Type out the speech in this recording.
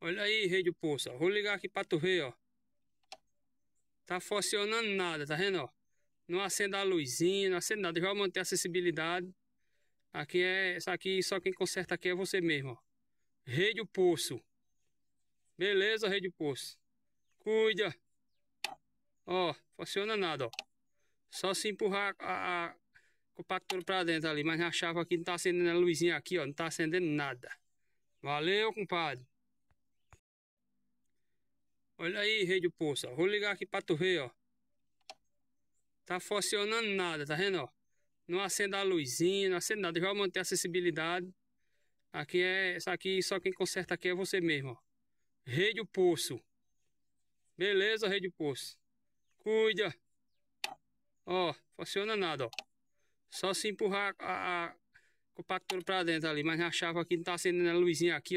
Olha aí, rei de poça. Vou ligar aqui pra tu ver, ó. Tá funcionando nada, tá vendo, ó? Não acende a luzinha, não acende nada. Já manter a acessibilidade. Aqui é... Isso aqui, só quem conserta aqui é você mesmo, ó. Rei poço. Beleza, rei poço. Cuida. Ó, funciona nada, ó. Só se empurrar a, a compactura pra dentro ali. Mas a chave aqui não tá acendendo a luzinha aqui, ó. Não tá acendendo nada. Valeu, compadre. Olha aí, rei de poça. Vou ligar aqui pra tu ver, ó. Tá funcionando nada, tá vendo, ó? Não acende a luzinha, não acende nada. Já manter a acessibilidade. Aqui é... Isso aqui, só quem conserta aqui é você mesmo, ó. Rei poço. Beleza, rei poço. Cuida. Ó, funciona nada, ó. Só se empurrar a, a compactura pra dentro ali. Mas a chave aqui não tá acendendo a luzinha aqui, ó.